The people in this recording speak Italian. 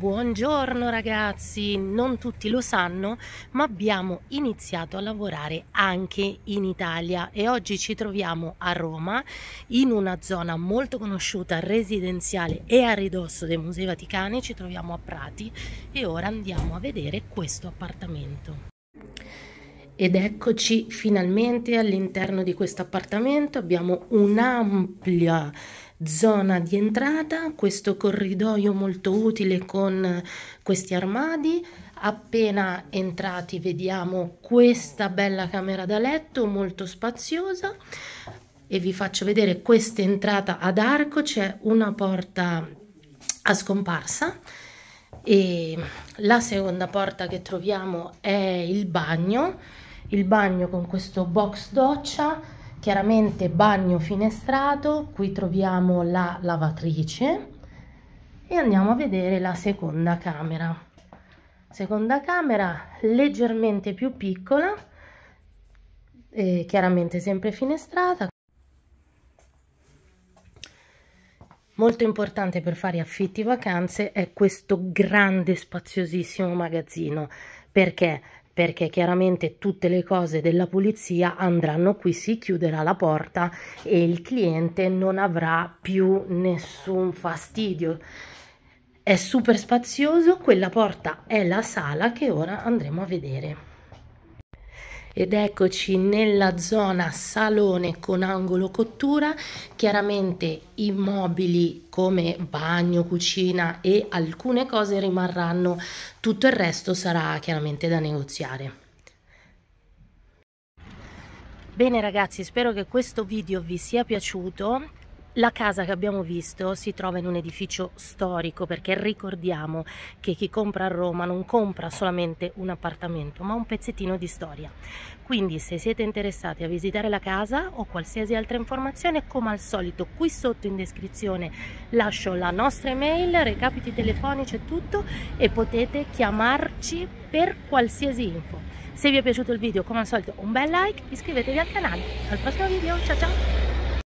Buongiorno ragazzi, non tutti lo sanno, ma abbiamo iniziato a lavorare anche in Italia e oggi ci troviamo a Roma in una zona molto conosciuta residenziale e a ridosso dei Musei Vaticani, ci troviamo a Prati e ora andiamo a vedere questo appartamento. Ed eccoci finalmente all'interno di questo appartamento, abbiamo un'ampia zona di entrata, questo corridoio molto utile con questi armadi. Appena entrati vediamo questa bella camera da letto molto spaziosa e vi faccio vedere questa entrata ad arco, c'è una porta a scomparsa e la seconda porta che troviamo è il bagno, il bagno con questo box doccia chiaramente bagno finestrato, qui troviamo la lavatrice e andiamo a vedere la seconda camera. Seconda camera leggermente più piccola, chiaramente sempre finestrata. Molto importante per fare affitti vacanze è questo grande spaziosissimo magazzino perché perché chiaramente tutte le cose della pulizia andranno qui, si chiuderà la porta e il cliente non avrà più nessun fastidio. È super spazioso, quella porta è la sala che ora andremo a vedere ed eccoci nella zona salone con angolo cottura chiaramente i mobili come bagno cucina e alcune cose rimarranno tutto il resto sarà chiaramente da negoziare Bene ragazzi, spero che questo video vi sia piaciuto la casa che abbiamo visto si trova in un edificio storico perché ricordiamo che chi compra a Roma non compra solamente un appartamento ma un pezzettino di storia. Quindi se siete interessati a visitare la casa o qualsiasi altra informazione come al solito qui sotto in descrizione lascio la nostra email, recapiti telefonici e tutto e potete chiamarci per qualsiasi info. Se vi è piaciuto il video come al solito un bel like, iscrivetevi al canale. Al prossimo video, ciao ciao!